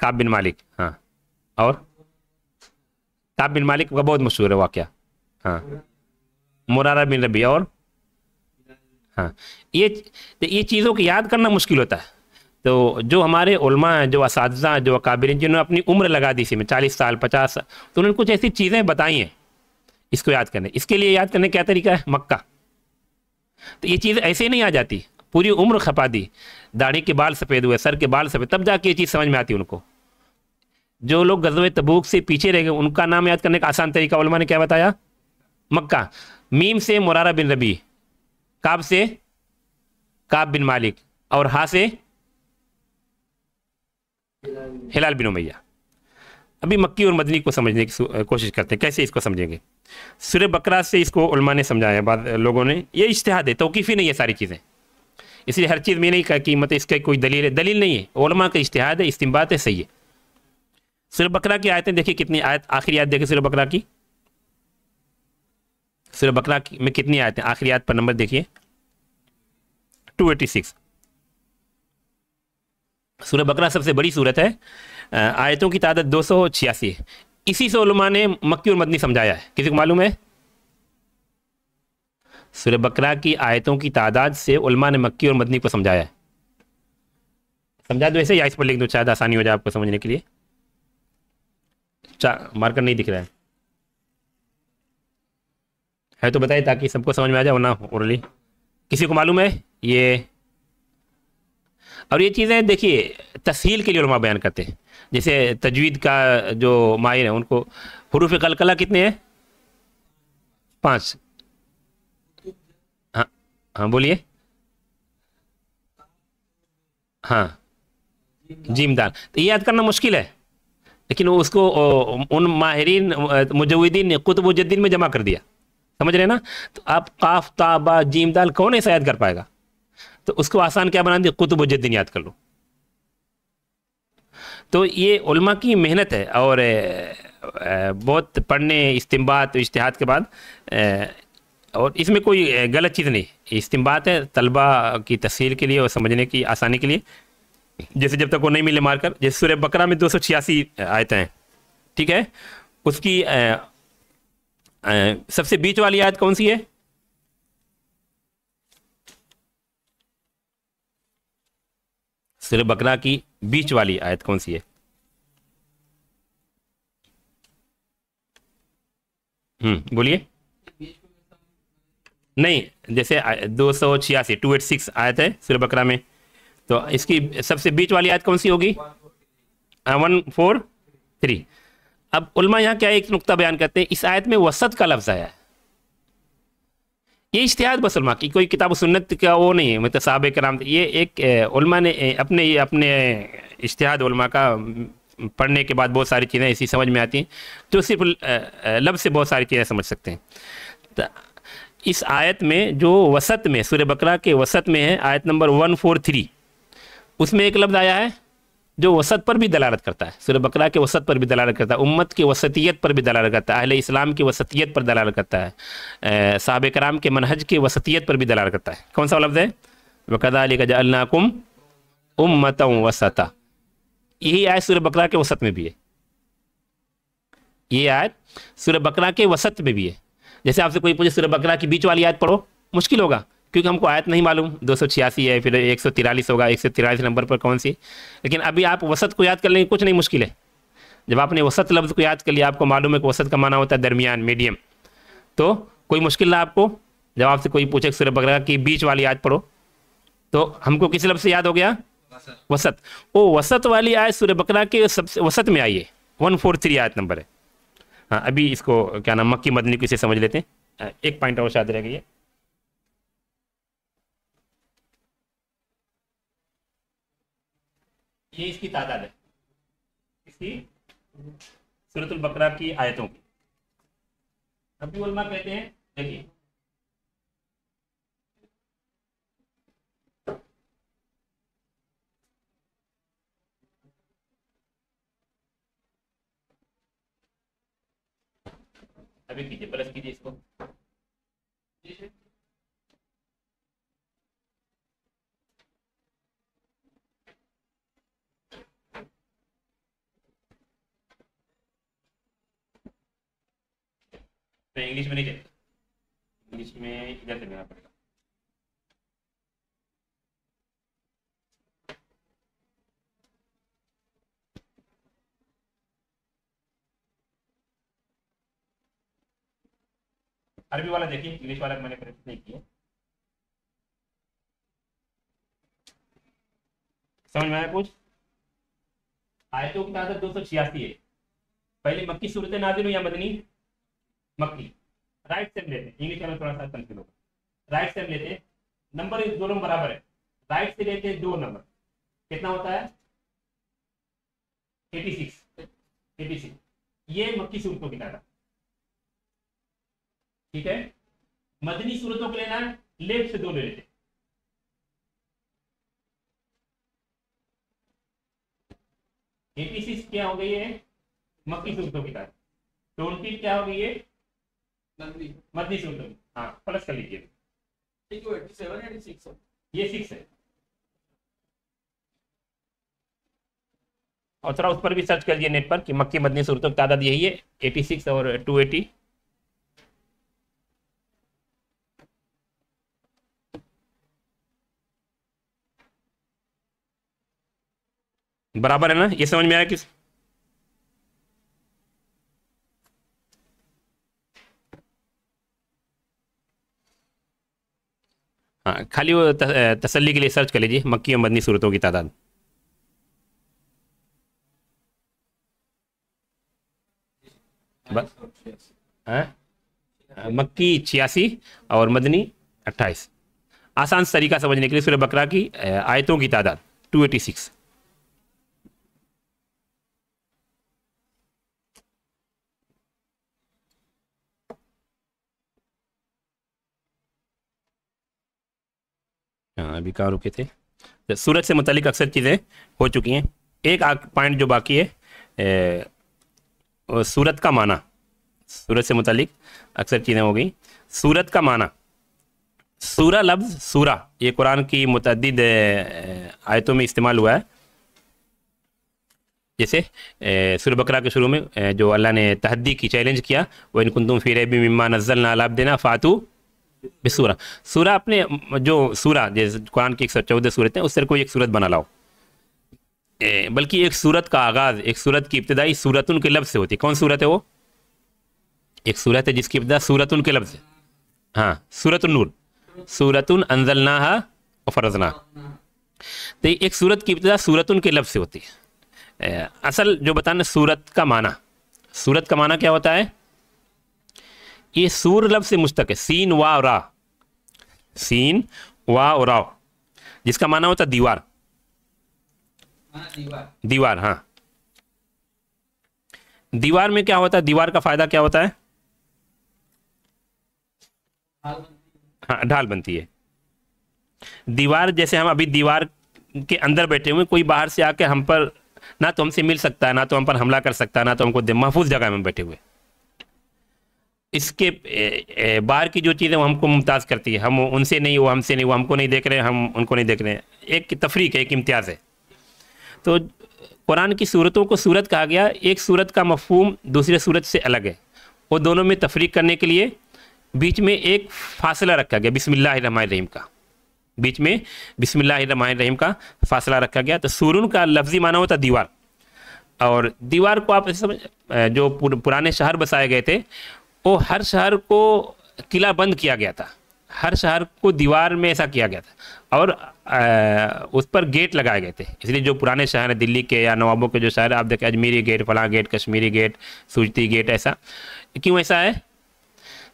काबिन मालिक हाँ और काब बिन मालिक का बहुत मशहूर है वाक़ हाँ मुरारा बिन रबी और हाँ ये ये चीज़ों को याद करना मुश्किल होता है तो जो हमारे उलमा हैं जो इस जो अकाबिर हैं जिन्होंने अपनी उम्र लगा दी इसी में चालीस साल पचास साल तो उन्होंने कुछ ऐसी चीज़ें बताई हैं इसको याद करने इसके लिए याद करने क्या तरीका है मक्का तो ये चीज़ ऐसे नहीं आ जाती पूरी उम्र खपा दी दाढ़ी के बाल सफ़ेद हुए सर के बाल सफ़ेद तब जाके ये चीज़ समझ में आती उनको जो लोग गजब तबूक से पीछे रह गए उनका नाम याद करने का आसान तरीका उलमा ने क्या बताया मक्का मीम से मुरारा बिन रबी काब से काब बिन मालिक और हा से हिलाल बिन उमैया अभी मक्की और मदनी को समझने की कोशिश करते हैं कैसे इसको समझेंगे सुर बकरा से इसको उलमा ने समझाया बाद लोगों ने ये इश्तहाद है तोकीफ़ी नहीं है सारी चीज़ें इसलिए हर चीज़ में नहीं कहा कि मतलब इसका कोई दलील है दलील नहीं है उलमा का इश्तहाद है इस्तेमाल है सही है सुर बकरा की आयतें देखिए कितनी आयत आखिरी याद देखिए सुर बकरा की सुर बकरा में कितनी आयतें आखिरी याद पर नंबर देखिए टू एटी सिक्स सूर बकरा सबसे बड़ी सूरत है आयतों की तादाद दो सौ छियासी इसी से उलमा ने मक्की और मदनी समझाया है किसी को मालूम है सूर्य बकरा की आयतों की तादाद से उलमा ने मक्की और मदनी को समझाया है समझा दो ऐसे या इस पर लिख दो शायद आसानी हो जाए आपको समझने के लिए मार्कर नहीं दिख रहा है है तो बताइए ताकि सबको समझ में आ जाए वरना ओरली किसी को मालूम है ये और ये चीज़ें देखिए तफसील के लिए बयान करते हैं जैसे तजवीद का जो माहिर है उनको हरूफ कलकला कितने हैं पाँच हाँ हाँ बोलिए हाँ जिमदार तो ये याद करना मुश्किल है लेकिन उसको उन माहरीन मुजीन ने कुतुबुद्दीन में जमा कर दिया समझ रहे ना तो आप काफ ताबा जीमदाल कौन ऐसा याद कर पाएगा तो उसको आसान क्या बना दिया कुतुबुद्दीन याद कर लो तो ये उलमा की मेहनत है और बहुत पढ़ने इस्तेमाल इश्तहाद के बाद और इसमें कोई गलत चीज़ नहीं इस्तेमात है तलबा की तस्वीर के लिए और समझने की आसानी के लिए जैसे जब तक वो नहीं मिले मारकर जैसे सूर्य बकरा में दो सौ छियासी आयतें हैं ठीक है उसकी आ, आ, सबसे बीच वाली आयत कौन सी है सुर बकरा की बीच वाली आयत कौन सी है हम्म बोलिए नहीं जैसे दो सौ छियासी टू एट सिक्स आयत है सुर बकरा में तो इसकी सबसे बीच वाली आयत कौन सी होगी वन फोर थ्री अब उलमा यहाँ क्या एक नुकता बयान करते हैं इस आयत में वसत का लफ्ज़ आया है ये इश्तिहाद बसलमा की कोई किताब सुन्नत का वो नहीं है मतलब साहब कराम नाम ये एक उल्मा ने अपने ये अपने इश्तिहाद उल्मा का पढ़ने के बाद बहुत सारी चीज़ें ऐसी समझ में आती हैं जो सिर्फ लब से बहुत सारी चीज़ें समझ सकते हैं इस आयत में जो वसत में सूर्य बकरा के वसत में है आयत नंबर वन फोर थ्री उसमें एक लफ्ज़ आया है जो वसत पर भी दलालत करता है सूर्य बकरा के वसत पर भी दलालत करता है उम्मत की वसतियत पर भी दलालत करता है अहिल इस्लाम की वसतियत पर दलालत करता है साहब कराम के मनहज की वसतियत पर भी दलालत करता है कौन सा लफ्ज़ है वकदा अली गजाकुम उम्मत वसता यही आयत सूर्य बकरा के वसत में भी है ये आयत सूर्य बकरा के वसत में भी है जैसे आपसे कोई पूछे सूर्य बकरा की बीच वाली आयत पढ़ो मुश्किल होगा क्योंकि हमको आयत नहीं मालूम दो है फिर एक होगा एक नंबर पर कौन सी लेकिन अभी आप वसत को याद कर लेंगे कुछ नहीं मुश्किल है जब आपने वसत लफ्ज़ को याद कर लिया आपको मालूम है कि वसत का माना होता है दरमियान मीडियम तो कोई मुश्किल ना आपको जब आपसे कोई पूछे सूर्य बकरा की बीच वाली आयत पढ़ो तो हमको किस लफ्ज़ से याद हो गया वसत ओ वसत वाली आयत सूर्य बकरा के सबसे वसत में आई है वन फोर थ्री आयत नंबर है हाँ अभी इसको क्या नाम मक्की मदनी किसे समझ लेते हैं एक पॉइंट और शायद रह गई है ये इसकी तादाद है इसकी सूरतुल बकरा की आयतों की रबी उलमा कहते हैं देखिए अभी कीजिए प्लस कीजिए इसको तो इंग्लिश में नहीं चाहिए इंग्लिश में इधर से लेना पड़ेगा अरबी वाला देखिए इंग्लिश वाला मैंने प्रेस नहीं किया समझ में आया कुछ आयतों की तादाद दो सौ छियासी है पहले मक्की सूरत नाजिल हुई या मदनी मक्की राइट सेम लेते हैं इंग्लिश में थोड़ा सा कंफ्यूज होगा राइट सेम लेते हैं नंबर इस दोनों बराबर है राइट से लेते हैं दो नंबर कितना होता है एटी सिक्स एटी सिक्स ये मक्की सूरतों की डाटा ठीक है मदनी सूरतों को लेना है लेफ्ट से दो ले लेते एटी सिक्स क्या हो गई है मक्की सूरतों की डाटा ट्वेंटी क्या हो गई है मदनी से उल्टो हाँ प्लस कर लीजिए ये सिक्स है और थोड़ा उस पर भी सर्च कर लीजिए नेट पर कि मक्की मदनी सूरतों की तादाद यही है एटी सिक्स और टू एटी बराबर है ना ये समझ में आया किस हाँ खाली वो तसल्ली के लिए सर्च कर लीजिए मक्की और मदनी सूरतों की तादाद हाँ? मक्की छियासी और मदनी अट्ठाईस आसान तरीका समझने के लिए सूर्य बकरा की आयतों की तादाद टू एटी सिक्स अभी कहाँ रुके थे तो सूरज से मुतलिक अक्सर चीज़ें हो चुकी हैं एक पॉइंट जो बाकी है ए, सूरत का माना सूरत से मुतलिक अक्सर चीज़ें हो गई सूरत का माना सूरा लफ्ज़ सूरा ये कुरान की मतद आयतों में इस्तेमाल हुआ है जैसे सुर बकरा के शुरू में जो अल्लाह ने तहदी की चैलेंज किया वह इन फिर भी नज़ल नालाब देना फ़ातू सूरा सूरा अपने जो सूरा जैसे कुरान की एक सौ चौदह है उससे कोई एक सूरत बना लाओ बल्कि एक सूरत का आगाज़ एक सूरत की इब्तदाई सूरत उनके लफ्ज़ से होती है कौन सूरत है वो एक सूरत है जिसकी इब्तदा सूरत उनके लफ्ज़ है हाँ सूरत नूर सूरत अनजलना और फरजना तो एक सूरत की इब्तदा सूरत के लफ्ज़ से होती है असल जो बताना सूरत का माना सूरत का माना क्या होता है ये सूर लफ्ज से मुश्तक है सीन वा रा सीन वा रा जिसका माना होता दीवार दीवार दीवार हाँ दीवार में क्या होता है दीवार का फायदा क्या होता है हाँ ढाल बनती है दीवार जैसे हम अभी दीवार के अंदर बैठे हुए कोई बाहर से आके हम पर ना तो हमसे मिल सकता है ना तो हम पर हमला कर सकता है ना तो हमको महफूज जगह में बैठे हुए इसके बाहर की जो चीज़ें वो हमको मुमताज़ करती है हम उनसे नहीं वो हमसे नहीं वो हमको नहीं देख रहे हैं हम उनको नहीं देख रहे हैं एक तफरीक है एक इम्तियाज़ है तो कुरान की सूरतों को सूरत कहा गया एक सूरत का मफहूम दूसरे सूरत से अलग है वो दोनों में तफरीक करने के लिए बीच में एक फासला रखा गया रहीम का बीच में रहीम का फासला रखा गया तो सूरन का लफ्ज़ी माना होता दीवार और दीवार को आप समझ जो पुराने शहर बसाए गए थे वो हर शहर को किला बंद किया गया था हर शहर को दीवार में ऐसा किया गया था और आ, उस पर गेट लगाए गए थे इसलिए जो पुराने शहर हैं दिल्ली के या नवाबों के जो शहर आप देखें अजमेरी गेट फला गेट कश्मीरी गेट सूजती गेट ऐसा क्यों ऐसा है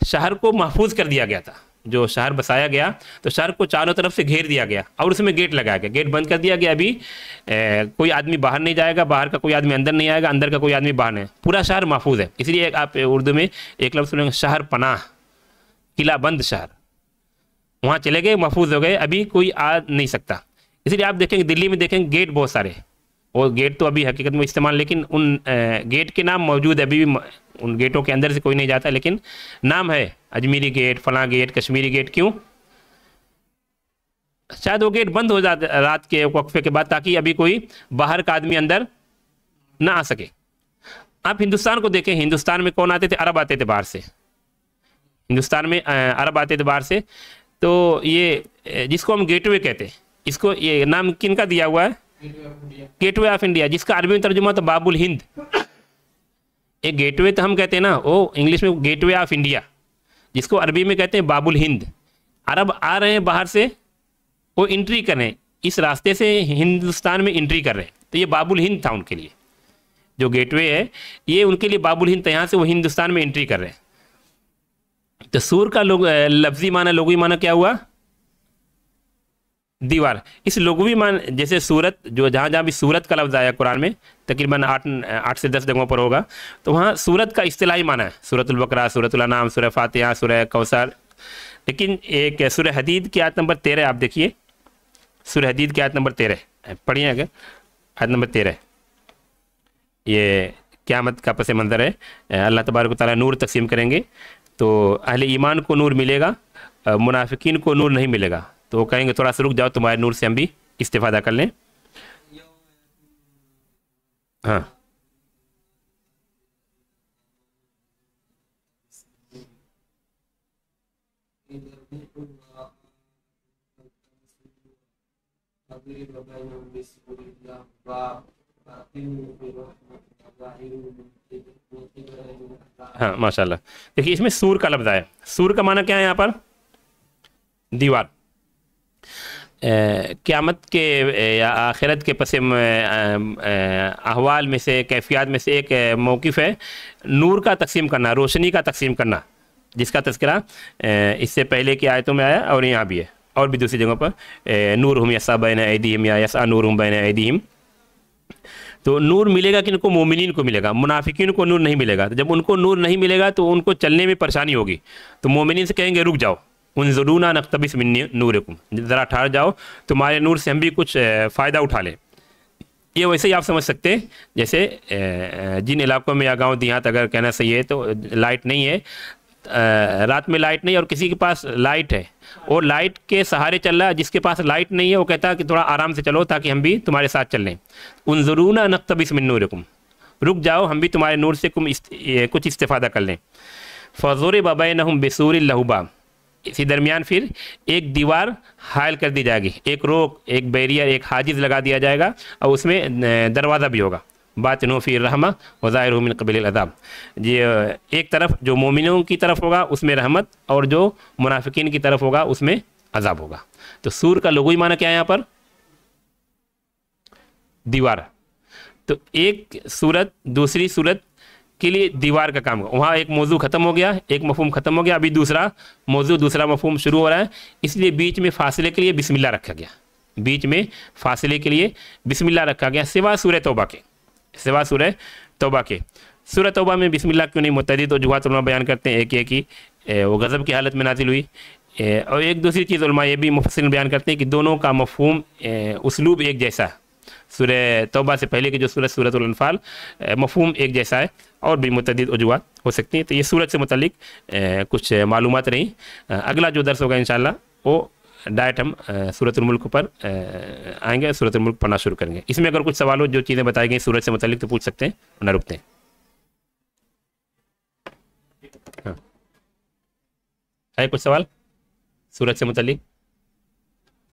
शहर को महफूज कर दिया गया था जो शहर बसाया गया तो शहर को चारों तरफ से घेर दिया गया और उसमें गेट लगाया गया गेट बंद कर दिया गया अभी ए, कोई आदमी बाहर नहीं जाएगा बाहर का कोई आदमी अंदर नहीं आएगा अंदर का कोई आदमी बाहर नहीं पूरा शहर महफूज है इसलिए आप उर्दू में एक लफ्ज़ सुनेंगे शहर पनाह किला बंद शहर वहाँ चले गए महफूज हो गए अभी कोई आ नहीं सकता इसलिए आप देखेंगे दिल्ली में देखेंगे गेट बहुत सारे और गेट तो अभी हकीकत में इस्तेमाल लेकिन उन गेट के नाम मौजूद है अभी भी उन गेटों के अंदर से कोई नहीं जाता लेकिन नाम है अजमेरी गेट फला गेट कश्मीरी गेट क्यों शायद वो गेट बंद हो जाता रात के वक्फे के बाद ताकि अभी कोई बाहर का आदमी अंदर ना आ सके आप हिंदुस्तान को देखें हिंदुस्तान में कौन आते थे अरब आते थे बाहर से हिंदुस्तान में अरब आते थे बाहर से तो ये जिसको हम गेटवे कहते हैं इसको ये नाम किन का दिया हुआ है गेटवे ऑफ इंडिया जिसका अरबी में तर्जुमा तो बाबुल हिंद एक गेटवे तो हम कहते हैं ना वो इंग्लिश में गेटवे ऑफ इंडिया जिसको अरबी में कहते हैं बाबुल हिंद अरब आ रहे हैं बाहर से वो इंट्री कर रहे हैं इस रास्ते से हिंदुस्तान में इंट्री कर रहे हैं तो ये बाबुल हिंद था उनके लिए जो गेटवे है ये उनके लिए बाबुल हिंद यहाँ से वो हिंदुस्तान में इंट्री कर रहे हैं तो सूर का लोग लफ्जी माना लोगी माना क्या हुआ दीवार इस लघुवी मान जैसे सूरत जो जहाँ जहाँ भी सूरत का लफ्ज़ आया कुरान में तकरीबन आठ आठ से दस जगहों पर होगा तो वहाँ सूरत का अतलाही माना है सूरत नाम सूर फातह सूर कौसर लेकिन एक सूर्य हदीद की आयत नंबर तेरह आप देखिए सुर हदीद की आयत नंबर तेरह पढ़िए अगर आयत नंबर तेरह ये क्यामत का पस मंज़र है अल्लाह तबारक ताली नूर तकसीम करेंगे तो अहले ईमान को नूर मिलेगा मुनाफिकीन को नूर नहीं मिलेगा तो वो कहेंगे थोड़ा सा रुक जाओ तुम्हारे नूर से हम भी इस्तीफा कर लें हाँ हाँ माशाल्लाह देखिए इसमें सूर का लफ्ज़ आया सूर का माना क्या है यहाँ पर दीवार क़्यामत के या आखिरत के पस अहवाल में से कैफियात में से एक मौक़ है नूर का तकसीम करना रोशनी का तकसीम करना जिसका तस्करा इससे पहले की आयतों में आया और यहाँ भी है और भी दूसरी जगहों पर नूर हम यसा बैन ऐदीम या यसा नूर हम बैन ऐदीम तो नूर मिलेगा कि उनको मोमिन को मिलेगा मुनाफिकिन को नूर नहीं मिलेगा तो जब उनको नूर नहीं मिलेगा तो उनको चलने में परेशानी होगी तो मोमिन से कहेंगे रुक जाओ उन ज़रूना नकतबिस नूरकुम ज़रा ठहर जाओ तुम्हारे नूर से हम भी कुछ फ़ायदा उठा लें ये वैसे ही आप समझ सकते हैं जैसे जिन इलाकों में या गाँव देहात अगर कहना सही है तो लाइट नहीं है रात में लाइट नहीं और किसी के पास लाइट है और लाइट के सहारे चल रहा है जिसके पास लाइट नहीं है वो कहता है कि थोड़ा आराम से चलो ताकि हम भी तुम्हारे साथ चल लें उन ज़रूना नकतबिस नूरकुम रुक जाओ हम भी तुम्हारे नूर से कुछ इस्तेफ़ादा कर लें फजूर बबा नहम बसूर लहूबा इसी दरमियान फिर एक दीवार हायल कर दी जाएगी एक रोक एक बैरियर एक हाजिज लगा दिया जाएगा और उसमें दरवाज़ा भी होगा बात नोफ़ी रहमा वज़ाहिर मिन कबिल अदाब ये एक तरफ जो मोमिनों की तरफ होगा उसमें रहमत और जो मुनाफिकीन की तरफ होगा उसमें अजाब होगा तो सूर का लोगो ही माना क्या है यहाँ पर दीवार तो एक सूरत दूसरी सूरत के लिए दीवार का काम होगा वहाँ एक मौजू ख़त्म हो गया एक मफहम ख़त्म हो गया अभी दूसरा मौजू दूसरा मफहम शुरू हो रहा है इसलिए बीच में फासले के लिए बिस्मिल्ला रखा गया बीच में फासले के लिए बिस्मिल्ला रखा गया सिवा सूर तोबा के सिवा सूर तोबा के सूर तोबा में बिस्मिल्ला क्यों नहीं मुतदी तो जुहात बयान करते हैं एक एक ही वो गज़ब की हालत में नाजिल हुई और एक दूसरी चीज़ ये भी मुफसिल बयान करते हैं कि दोनों का मफहम उसलूब एक जैसा है सूर्य तोबा से पहले की जो सूरत सूरतफाल मफहम एक जैसा है और भी मतद वजूहत हो सकती हैं तो ये सूरत से मतलब कुछ मालूम रहीं अगला जो दर्स होगा इन वो डायट हम सूरतमल्क पर आएंगे सूरतमल्क पढ़ना शुरू करेंगे इसमें अगर कुछ सवाल हो जो चीज़ें बताई गई सूरत से मतलब तो पूछ सकते हैं ना रुकते हैं हाँ। है कुछ सवाल सूरत से मुतलिक